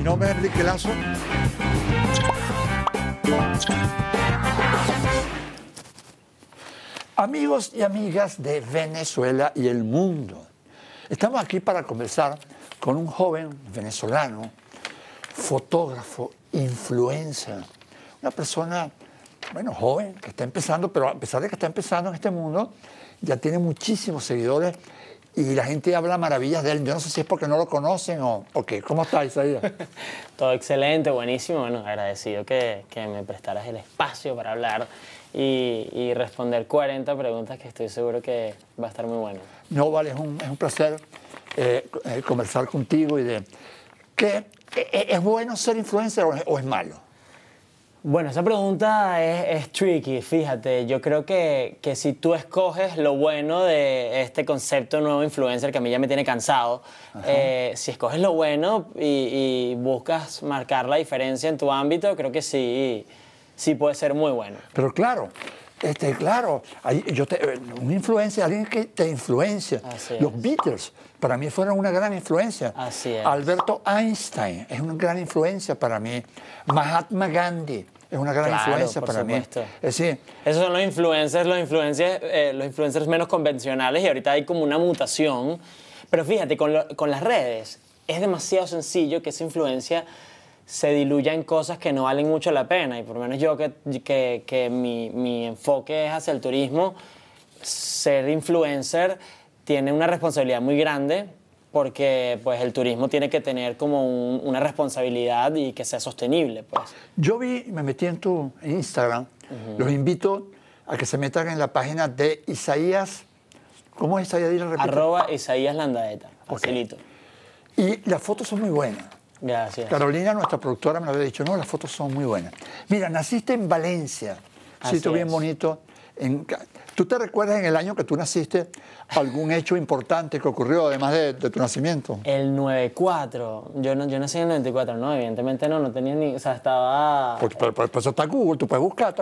Mi nombre es Enrique Lazo. Amigos y amigas de Venezuela y el mundo, estamos aquí para conversar con un joven venezolano, fotógrafo, influencer, una persona, bueno, joven, que está empezando, pero a pesar de que está empezando en este mundo, ya tiene muchísimos seguidores y la gente habla maravillas de él. Yo no sé si es porque no lo conocen o, qué. ¿Cómo estás, Isaías? Todo excelente, buenísimo. Bueno, agradecido que, me prestaras el espacio para hablar y, responder 40 preguntas que estoy seguro que va a estar muy bueno. No, vale, es un, placer eh, conversar contigo y de... ¿qué, e, e, ¿Es bueno ser influencer o es malo? Bueno, esa pregunta es, tricky, fíjate. Yo creo que, si tú escoges lo bueno de este concepto nuevo influencer, que a mí ya me tiene cansado, eh, si escoges lo bueno y, y, buscas marcar la diferencia en tu ámbito, creo que sí, sí puede ser muy bueno. Pero claro, este, claro, hay, yo te, eh, un influencia, alguien que te influencia. Los Beatles para mí fueron una gran influencia. Alberto Einstein es una gran influencia para mí. Mahatma Gandhi es una gran influencia para mí. Eh, Esos son los influencers, los influencers, eh, los influencers menos convencionales y ahorita hay como una mutación. Pero fíjate, con, con las redes es demasiado sencillo que esa influencia se diluya en cosas que no valen mucho la pena. Y por lo menos yo que, que, que mi, mi, enfoque es hacia el turismo, ser influencer tiene una responsabilidad muy grande porque pues el turismo tiene que tener como una responsabilidad y que sea sostenible. Pues. Yo vi, me metí en tu Instagram, los invito a que se metan en la página de Isaías, ¿cómo es Isaías? Arroba Isaías Landaeta, facilito. Y las fotos son muy buenas. Gracias. Carolina, nuestra productora, me lo había dicho, no, las fotos son muy buenas. Mira, naciste en Valencia, Así sitio bien bonito. ¿Tú te recuerdas en el año que tú naciste algún hecho importante que ocurrió además de, tu nacimiento? El 94. Yo, no, yo nací en el 94, no, evidentemente no, no tenía ni. O sea, estaba. Por, pues, eso está Google, tú puedes buscar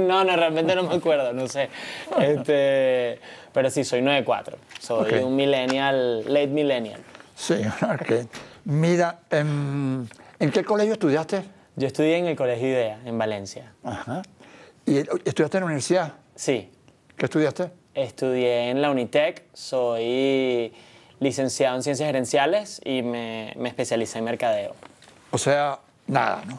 no, no, realmente no me acuerdo, no sé. Ah. Este, pero sí, soy 94. Soy un millennial, late millennial. Sí, ok. Mira, em, ¿en, qué colegio estudiaste? Yo estudié en el Colegio Idea, en Valencia. Ajá. ¿Y estudiaste en la universidad? Sí. ¿Qué estudiaste? Estudié en la Unitec, soy licenciado en Ciencias Gerenciales y me, me especialicé en Mercadeo. O sea, nada, ¿no?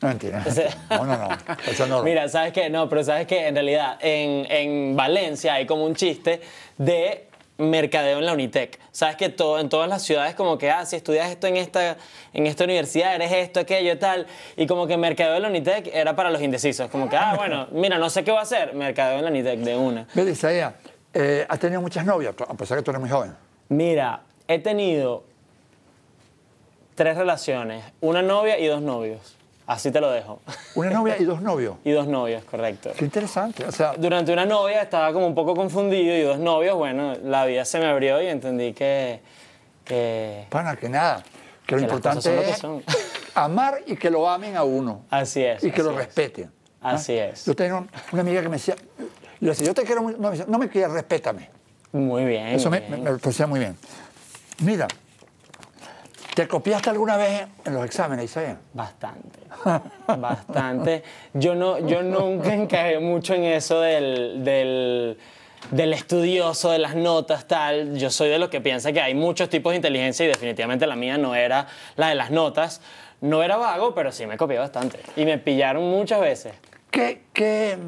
No, mentira. No, no, no. Eso no. Mira, ¿sabes qué? No, pero ¿sabes qué? En realidad, en Valencia hay como un chiste de mercadeo en la Unitec. Sabes que todo, en todas las ciudades como que, ah, si estudias esto en esta, en esta universidad, eres esto, aquello, tal. Y como que mercadeo en la Unitec era para los indecisos. Como que, ah, ah. bueno, mira, no sé qué va a hacer. Mercadeo en la Unitec de una. Mira, Isaías, eh, ¿has tenido muchas novias? A pesar que tú eres muy joven. Mira, he tenido tres relaciones. Una novia y dos novios. Así te lo dejo. Una novia y dos novios. y dos novios, correcto. Qué interesante. sea, Durante una novia estaba como un poco confundido y dos novios, bueno, la vida se me abrió y entendí que... que que nada, que, lo importante es amar y que lo amen a uno. Así es. Y que lo respeten. Así es. Yo tenía una amiga que me decía, yo, decía, yo te quiero, no me, no me quieras, respétame. Muy bien. Eso me, lo me, muy bien. Mira, ¿Te copiaste alguna vez en los exámenes, Isabel? Bastante, bastante. Yo, no, yo nunca encajé mucho en eso del, del, estudioso, de las notas, tal. Yo soy de los que piensa que hay muchos tipos de inteligencia y definitivamente la mía no era la de las notas. No era vago, pero sí me copié bastante. Y me pillaron muchas veces. ¿Qué, qué,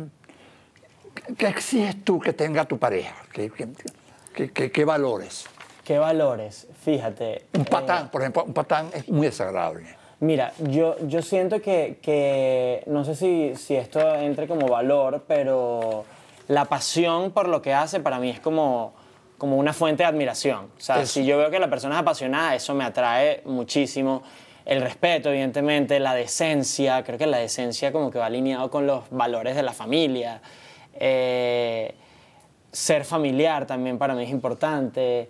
qué exiges tú que tenga tu pareja? qué, qué, qué valores? ¿Qué valores? Fíjate. Un eh, patán, por ejemplo, un patán es muy desagradable. Mira, yo, yo siento que, que no sé si, si, esto entre como valor, pero la pasión por lo que hace para mí es como, como una fuente de admiración. O sea, si yo veo que la persona es apasionada, eso me atrae muchísimo. El respeto, evidentemente, la decencia, creo que la decencia como que va alineado con los valores de la familia. Eh, ser familiar también para mí es importante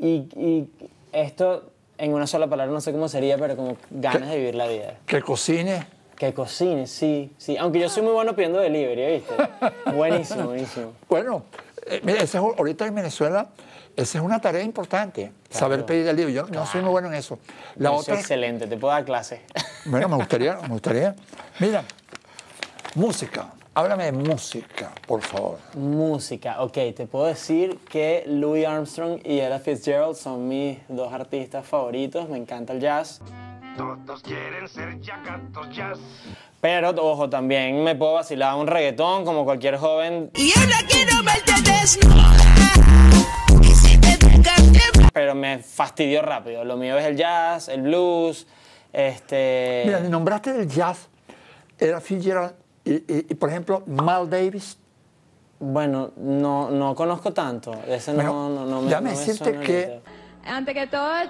y, esto en una sola palabra no sé cómo sería, pero como ganas de vivir la vida. Que cocine. Que cocine, sí, sí. Aunque yo soy muy bueno pidiendo delivery, ¿viste? buenísimo, buenísimo. Bueno, eh, ahorita en Venezuela, esa es una tarea importante, saber pedir delivery. Yo no soy muy bueno en eso. La otra... excelente, te puedo dar clases. Bueno, me gustaría, me gustaría. Mira, música. Háblame de música, por favor. Música, ok. Te puedo decir que Louis Armstrong y Ella Fitzgerald son mis dos artistas favoritos. Me encanta el jazz. Todos quieren ser jazz. Pero, ojo, también me puedo vacilar un reggaetón como cualquier joven. Y ahora Pero me fastidió rápido. Lo mío es el jazz, el blues, este... Mira, nombraste el jazz. Era Fitzgerald y, por ejemplo, Mal Davis. Bueno, no, no conozco tanto. Ese no, no, me Déjame decirte que. Antes que todo.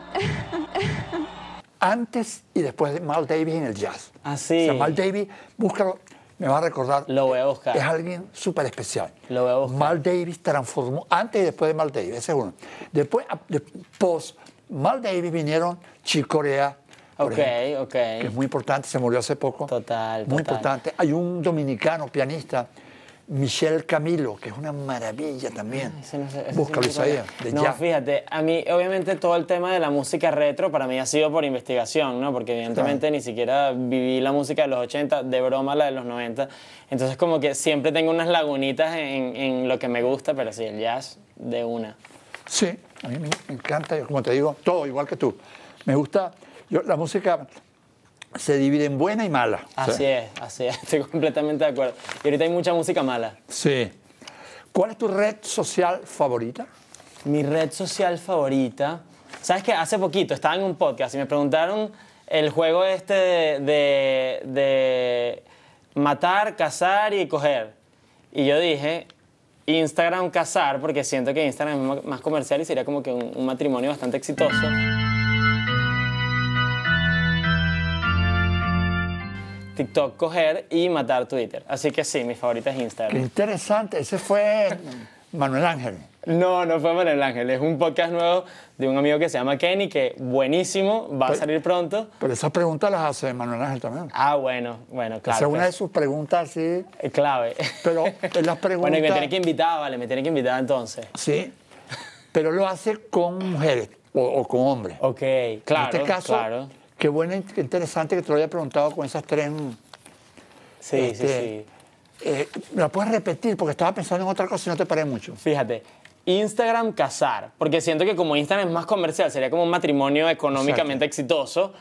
antes y después de Mal Davis en el jazz. Así. Ah, o sea, Mal Davis, búscalo, me va a recordar. Lo voy a buscar. Es alguien súper especial. Lo voy a buscar. Mal Davis transformó antes y después de Mal Davis, ese es uno. Después, post Mal Davis vinieron Corea, okay. Que es muy importante, se murió hace poco. Total. Muy importante. Hay un dominicano pianista. Michel Camilo, que es una maravilla también. busca no No, fíjate, a mí obviamente todo el tema de la música retro para mí ha sido por investigación, ¿no? Porque evidentemente ni siquiera viví la música de los 80, de broma la de los 90. Entonces como que siempre tengo unas lagunitas en, en lo que me gusta, pero sí, el jazz de una. Sí, a mí me encanta, como te digo, todo igual que tú. Me gusta yo, la música se divide en buena y mala. Así es, así es, estoy completamente de acuerdo. Y ahorita hay mucha música mala. Sí. ¿Cuál es tu red social favorita? Mi red social favorita. ¿Sabes que Hace poquito estaba en un podcast y me preguntaron el juego este de, de, matar, cazar y coger. Y yo dije, Instagram cazar, porque siento que Instagram es más comercial y sería como que un matrimonio bastante exitoso. TikTok coger y matar Twitter. Así que sí, mi favorita es Instagram. interesante, ese fue Manuel Ángel. No, no fue Manuel Ángel, es un podcast nuevo de un amigo que se llama Kenny, que buenísimo, va a salir pronto. Pero esas preguntas las hace Manuel Ángel también. Ah, bueno, bueno, claro. Esa es una de sus preguntas, sí. Eh, clave. Pero es las preguntas... bueno, y me tiene que invitar, vale, me tiene que invitar entonces. Sí, pero lo hace con mujeres o, con hombres. Ok, claro, En este caso, Qué bueno, interesante que te lo haya preguntado con esas tres. Mm, sí, sí, este, sí. Eh, ¿Me lo puedes repetir? Porque estaba pensando en otra cosa y no te paré mucho. Fíjate, Instagram cazar. porque siento que como Instagram es más comercial, sería como un matrimonio económicamente exitoso.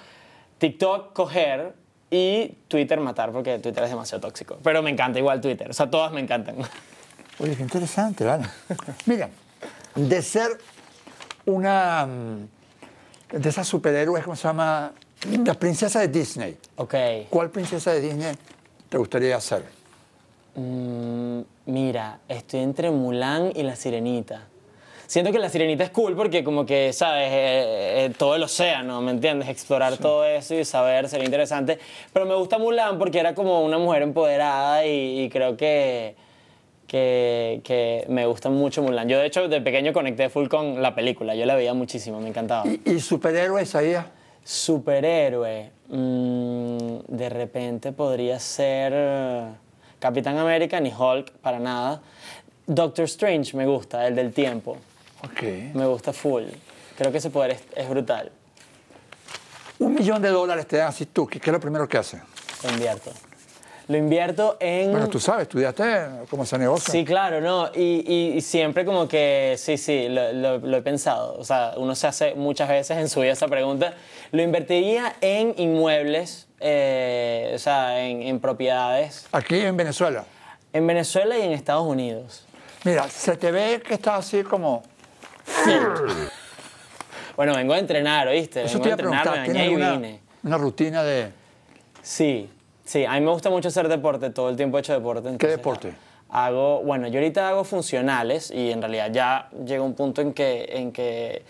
TikTok coger y Twitter matar, porque Twitter es demasiado tóxico. Pero me encanta igual Twitter, o sea, todas me encantan. Oye, qué interesante, vale. Mira, de ser una mm, de esas superhéroes, ¿cómo se llama? La princesa de Disney. Ok. ¿Cuál princesa de Disney te gustaría ser? Mm, mira, estoy entre Mulan y la sirenita. Siento que la sirenita es cool porque como que, ¿sabes? Eh, eh, eh, todo el océano, ¿me entiendes? Explorar todo eso y saber sería interesante. Pero me gusta Mulan porque era como una mujer empoderada y, creo que... Que, me gusta mucho Mulan. Yo, de hecho, de pequeño conecté full con la película. Yo la veía muchísimo, me encantaba. ¿Y, y superhéroes ahí? Superhéroe. Mm, de repente podría ser eh, Capitán América, ni Hulk, para nada. Doctor Strange me gusta, el del tiempo. Okay. Me gusta full. Creo que ese poder es, brutal. Un millón de dólares te dan si tú, ¿qué, qué es lo primero que haces? Invierto lo invierto en... Bueno, tú sabes, estudiaste cómo se negocia. Sí, claro, ¿no? Y, y, siempre como que, sí, sí, lo, he pensado. O sea, uno se hace muchas veces en su vida esa pregunta. Lo invertiría en inmuebles, eh, o sea, en, en propiedades. Aquí en Venezuela. En Venezuela y en Estados Unidos. Mira, se te ve que estás así como... bueno, vengo a entrenar, ¿oíste? Eso te iba a, entrenar, Una rutina de... Sí, Sí, a mí me gusta mucho hacer deporte, todo el tiempo he hecho deporte. ¿Qué deporte? Hago, bueno, yo ahorita hago funcionales y en realidad ya llega un punto en que, en que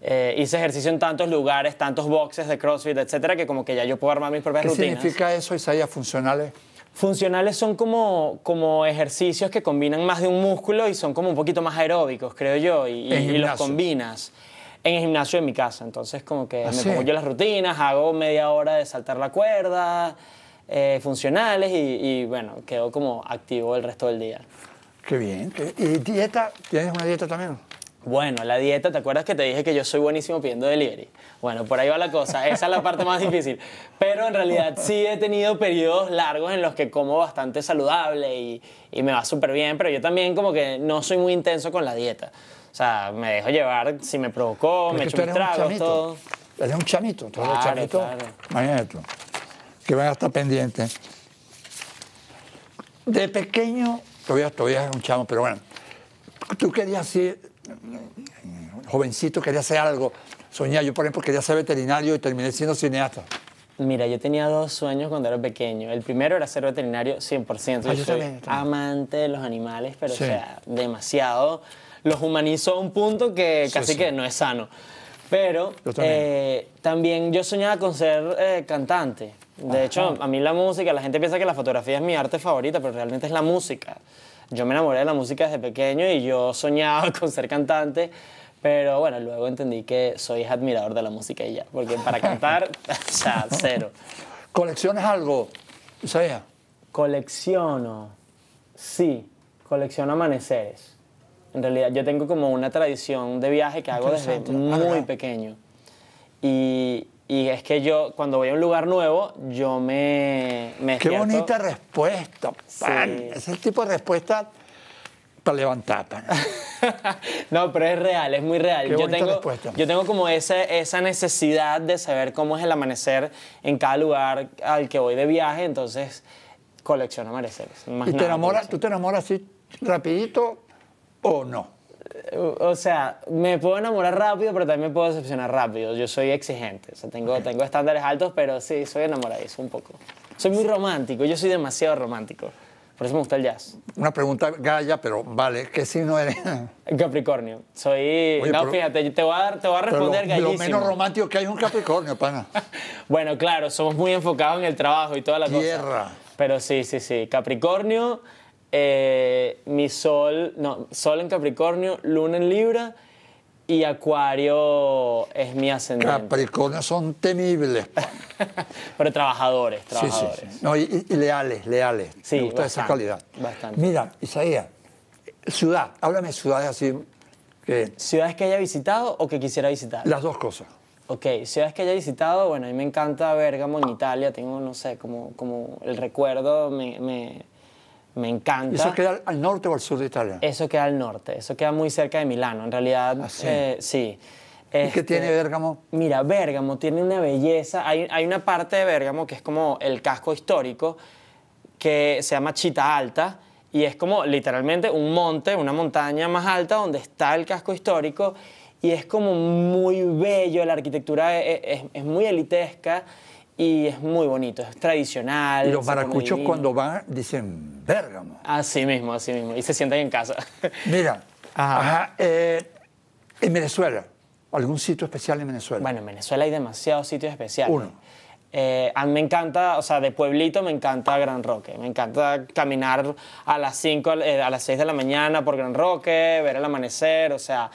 eh, hice ejercicio en tantos lugares, tantos boxes de CrossFit, etcétera, que como que ya yo puedo armar mis propias rutinas. ¿Qué significa eso, Isaías, funcionales? Funcionales son como, como ejercicios que combinan más de un músculo y son como un poquito más aeróbicos, creo yo, y, los combinas en el gimnasio en mi casa. Entonces, como que ah, me pongo yo las rutinas, hago media hora de saltar la cuerda, eh, funcionales y, bueno, quedó como activo el resto del día. Qué bien. ¿Y dieta? ¿Tienes una dieta también? Bueno, la dieta, ¿te acuerdas que te dije que yo soy buenísimo pidiendo delivery? Bueno, por ahí va la cosa, esa es la parte más difícil. Pero en realidad sí he tenido periodos largos en los que como bastante saludable y, y me va súper bien, pero yo también como que no soy muy intenso con la dieta. O sea, me dejo llevar, si me provocó, me echo mis tragos, todo. Eres un chamito, todo claro, chamito. Claro que van a estar pendientes. De pequeño, todavía, todavía es un chamo, pero bueno, tú querías ser, jovencito, querías hacer algo. Soñaba, yo por ejemplo quería ser veterinario y terminé siendo cineasta. Mira, yo tenía dos sueños cuando era pequeño. El primero era ser veterinario 100%. Ah, yo, soy amante de los animales, pero o sea, demasiado. Los humanizó a un punto que casi que no es sano. Pero eh, también. yo soñaba con ser eh, cantante. De hecho, a mí la música, la gente piensa que la fotografía es mi arte favorita, pero realmente es la música. Yo me enamoré de la música desde pequeño y yo soñaba con ser cantante, pero bueno, luego entendí que soy admirador de la música y ya, porque para cantar, o sea, cero. ¿Coleccionas algo, Isaiah? Colecciono, sí, colecciono amaneceres. En realidad, yo tengo como una tradición de viaje que hago desde muy pequeño. Y y es que yo, cuando voy a un lugar nuevo, yo me... Qué bonita respuesta, es el Ese tipo de respuesta para levantar, no, pero es real, es muy real. yo, tengo, yo tengo como esa, esa necesidad de saber cómo es el amanecer en cada lugar al que voy de viaje, entonces colecciono amaneceres. ¿Y te enamoras, tú te enamoras así rapidito o no? o sea, me puedo enamorar rápido, pero también puedo decepcionar rápido. Yo soy exigente, o sea, tengo, tengo estándares altos, pero sí, soy enamoradizo un poco. Soy muy romántico, yo soy demasiado romántico. Por eso me gusta el jazz. Una pregunta galla, pero vale, ¿qué signo eres? Capricornio. Soy... no, fíjate, te voy a, te voy a responder gallísimo. Lo menos romántico que hay un Capricornio, pana. bueno, claro, somos muy enfocados en el trabajo y toda la Tierra. cosa. Tierra. Pero sí, sí, sí. Capricornio... Eh, mi sol, no, sol en Capricornio, luna en Libra y Acuario es mi ascendente. Capricornio son temibles. Pero trabajadores, trabajadores. Sí, sí, No, y, leales, leales. Me gusta esa calidad. Bastante. Mira, Isaías, ciudad, háblame ciudades así. ¿Ciudades que haya visitado o que quisiera visitar? Las dos cosas. Ok, ciudades que haya visitado, bueno, a mí me encanta Bergamo en Italia, tengo, no sé, como, como el recuerdo me, me encanta. ¿Eso queda al norte o al sur de Italia? Eso queda al norte, eso queda muy cerca de Milano, en realidad. ¿Ah, sí. Eh, sí. ¿Y qué este, tiene Bérgamo? Mira, Bérgamo tiene una belleza. Hay, hay, una parte de Bérgamo que es como el casco histórico, que se llama Chita Alta, y es como literalmente un monte, una montaña más alta donde está el casco histórico, y es como muy bello, la arquitectura es, e, es, es muy elitesca y es muy bonito, es tradicional. Y los baracuchos cuando van dicen Bérgamo. Así mismo, así mismo. Y se sientan en casa. Mira, eh, en Venezuela, ¿algún sitio especial en Venezuela? Bueno, en Venezuela hay demasiados sitios especiales. Uno. Eh, a mí me encanta, o sea, de pueblito me encanta Gran Roque. Me encanta caminar a las 5, eh, a las 6 de la mañana por Gran Roque, ver el amanecer, o sea,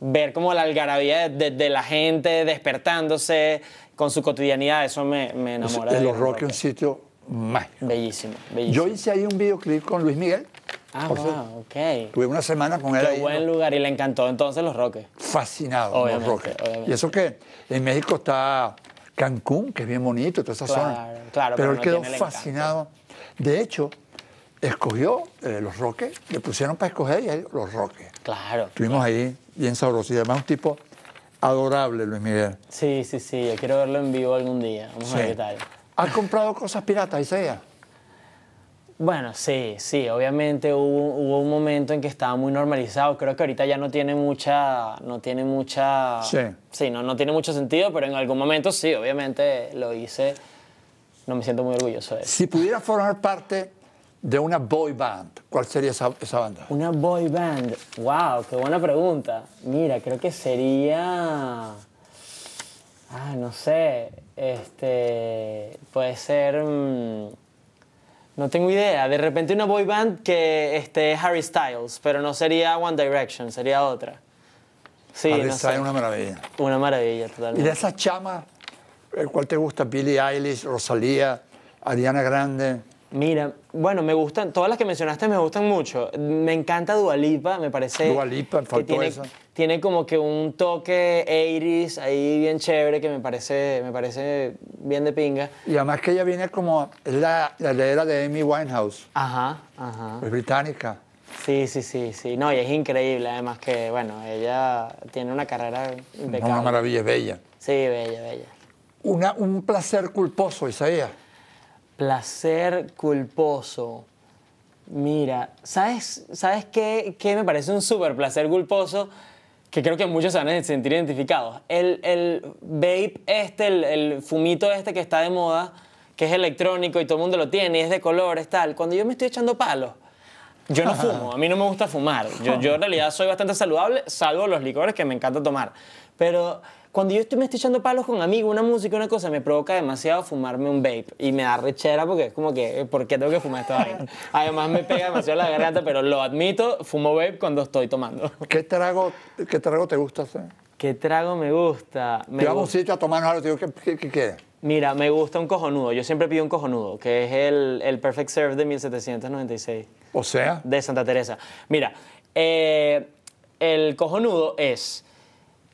ver como la algarabía de la gente despertándose con su cotidianidad, eso me, me los Roques es un sitio mágico. Bellísimo, bellísimo. Yo hice ahí un videoclip con Luis Miguel. Ah, wow, ok. Tuve una semana con él. Qué Un buen lugar y le encantó entonces Los Roques. Fascinado Los Roques. Y eso que en México está Cancún, que es bien bonito, toda esa claro, zona. Claro, pero, pero él quedó fascinado. De hecho, escogió eh, Los Roques, le pusieron para escoger y ahí Los Roques. Claro. Estuvimos ahí bien sabrosos y además un tipo adorable, Luis Miguel. Sí, sí, sí, yo quiero verlo en vivo algún día. Vamos a ver qué tal. ¿Has comprado cosas piratas, Isaías? Bueno, sí, sí, obviamente hubo, un momento en que estaba muy normalizado. Creo que ahorita ya no tiene mucha. No tiene mucha. Sí. Sí, no, no tiene mucho sentido, pero en algún momento sí, obviamente lo hice. No me siento muy orgulloso de eso. Si pudiera formar parte de una boy band, ¿cuál sería esa, banda? Una boy band, wow, qué buena pregunta. Mira, creo que sería... Ah, no sé, este... Puede ser... Mm, no tengo idea. De repente una boy band que este, es Harry Styles, pero no sería One Direction, sería otra. Sí, Harry una maravilla. Una maravilla, totalmente. ¿Y de esas chamas, eh, cuál te gusta? Billie Eilish, Rosalía, Ariana Grande. Mira, bueno, me gustan, todas las que mencionaste me gustan mucho. Me encanta Dualipa, me parece. Dualipa, que tiene, tiene como que un toque Iris ahí bien chévere que me parece, me parece bien de pinga. Y además que ella viene como, es la, la heredera de Amy Winehouse. Ajá, ajá. Es británica. Sí, sí, sí, sí. No, y es increíble, además que, bueno, ella tiene una carrera impecable. Una maravilla, es bella. Sí, bella, bella. Una, un placer culposo, Isaías. Placer culposo. Mira, ¿sabes, ¿sabes qué, me parece un súper placer culposo? Que creo que muchos se van a sentir identificados. El, el vape este, el, fumito este que está de moda, que es electrónico y todo el mundo lo tiene y es de colores, tal. Cuando yo me estoy echando palos, yo no fumo, a mí no me gusta fumar. Yo, yo en realidad soy bastante saludable, salvo los licores que me encanta tomar. Pero cuando yo estoy, me estoy echando palos con amigos, una música, una cosa, me provoca demasiado fumarme un vape. Y me da rechera porque es como que, eh, ¿por qué tengo que fumar esto Además, me pega demasiado la garganta, pero lo admito, fumo vape cuando estoy tomando. ¿Qué trago, te gusta hacer? ¿Qué trago me gusta? Me vamos a un sitio a algo, digo, ¿qué, qué, Mira, me gusta un cojonudo. Yo siempre pido un cojonudo, que es el, el Perfect Serve de 1796. O sea. De Santa Teresa. Mira, eh, el cojonudo es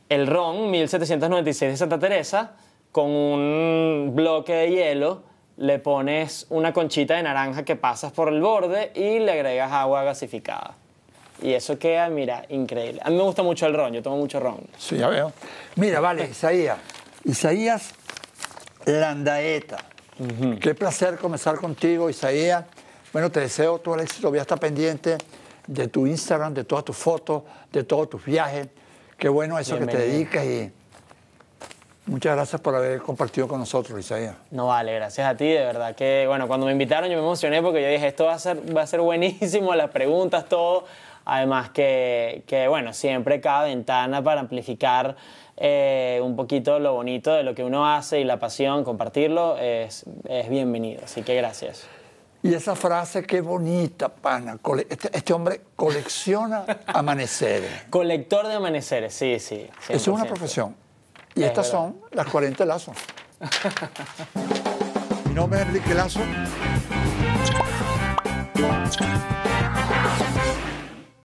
el ron 1796 de Santa Teresa, con un bloque de hielo le pones una conchita de naranja que pasas por el borde y le agregas agua gasificada. Y eso queda, mira, increíble. A mí me gusta mucho el ron, yo tomo mucho ron. Sí, ya veo. Mira, vale, Isaías. Isaías Landaeta. Qué placer comenzar contigo, Isaías. Bueno, te deseo todo el éxito. Voy a estar pendiente de tu Instagram, de todas tus fotos, de todos tus viajes. Qué bueno eso que te dedicas y muchas gracias por haber compartido con nosotros, Isaías. No vale, gracias a ti, de verdad que, bueno, cuando me invitaron yo me emocioné porque yo dije, esto va a ser, va a ser buenísimo, las preguntas, todo. Además que, bueno, siempre cada ventana para amplificar eh, un poquito lo bonito de lo que uno hace y la pasión, compartirlo, es, es bienvenido. Así que gracias. Y esa frase, qué bonita, pana. Este, este, hombre colecciona amaneceres. Colector de amaneceres, sí, sí. Eso es una profesión. Y estas son las 40 lazos. Mi nombre es Enrique Lazo.